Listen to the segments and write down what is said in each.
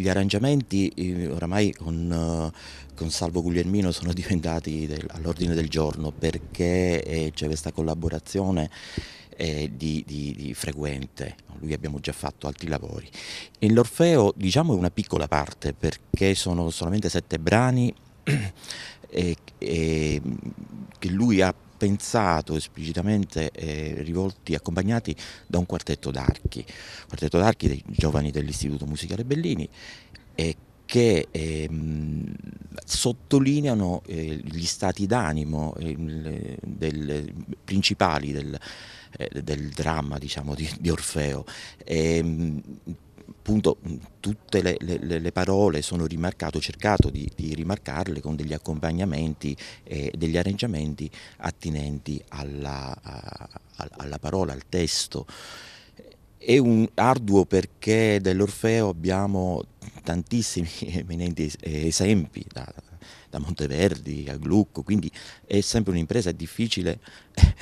Gli arrangiamenti oramai con, eh, con, Salvo Guglielmino sono diventati all'ordine del giorno perché eh, c'è questa collaborazione eh, di, di, di, frequente, lui abbiamo già fatto altri lavori. l'Orfeo diciamo è una piccola parte perché sono solamente sette brani e, e, che lui ha pensato esplicitamente eh, rivolti, accompagnati da un quartetto d'archi, quartetto d'archi dei giovani dell'Istituto Musicale Bellini eh, che ehm, sottolineano eh, gli stati d'animo eh, del, principali del, eh, del dramma diciamo, di, di Orfeo. E, ehm, appunto tutte le, le, le parole sono rimarcate, ho cercato di, di, rimarcarle con degli accompagnamenti e degli arrangiamenti attinenti alla, alla parola, al testo. È un arduo perché dell'Orfeo abbiamo tantissimi eminenti esempi da, da Monteverdi a Glucco, quindi è sempre un'impresa, difficile eh,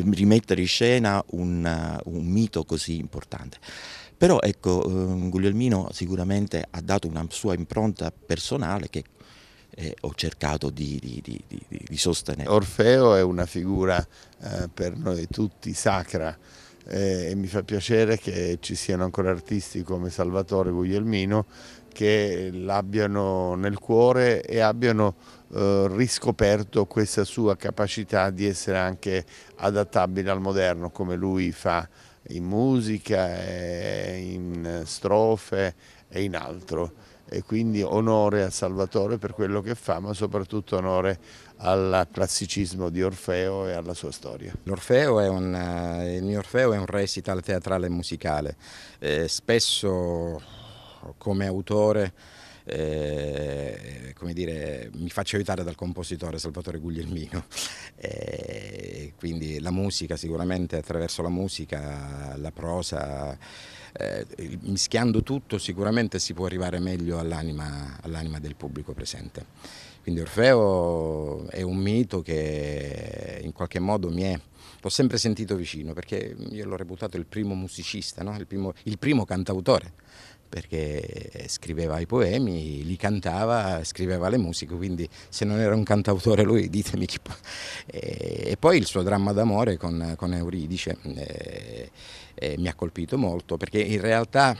rimettere in scena un, eh, un mito così importante. Però ecco, ehm, Guglielmino sicuramente ha dato una sua impronta personale che eh, ho cercato di, di, di, di, sostenere. Orfeo è una figura eh, per noi tutti sacra, eh, e mi fa piacere che ci siano ancora artisti come Salvatore Guglielmino che l'abbiano nel cuore e abbiano eh, riscoperto questa sua capacità di essere anche adattabile al moderno come lui fa in musica, eh, in strofe e in altro e quindi onore a Salvatore per quello che fa ma soprattutto onore al classicismo di Orfeo e alla sua storia. L'Orfeo è un, eh, il mio Orfeo è un recital teatrale musicale, eh, spesso come autore eh, come dire, mi faccio aiutare dal compositore Salvatore Guglielmino. Eh, quindi la musica sicuramente attraverso la musica, la prosa, eh, mischiando tutto sicuramente si può arrivare meglio all'anima all del pubblico presente. Quindi Orfeo è un mito che in qualche modo mi è, l'ho sempre sentito vicino perché io l'ho reputato il primo musicista, no? il, primo, il primo cantautore perché scriveva i poemi, li cantava, scriveva le musiche, quindi se non era un cantautore lui ditemi chi... E, poi il suo dramma d'amore con, con Euridice eh, eh, mi ha colpito molto, perché in realtà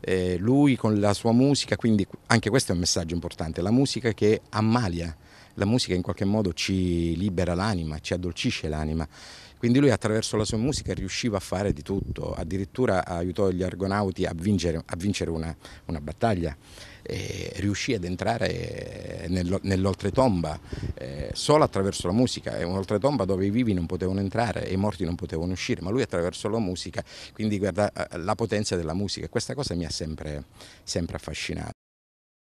eh, lui con la sua musica, quindi anche questo è un messaggio importante, la musica che ammalia, la musica in qualche modo ci libera l'anima, ci addolcisce l'anima. Quindi lui attraverso la sua musica riusciva a fare di tutto, addirittura aiutò gli argonauti a vincere, a vincere una, una, battaglia, e riuscì ad entrare nell'oltretomba eh, solo attraverso la musica, è un'oltretomba dove i vivi non potevano entrare e i morti non potevano uscire, ma lui attraverso la musica, quindi guarda eh, la potenza della musica, questa cosa mi ha sempre, sempre affascinato.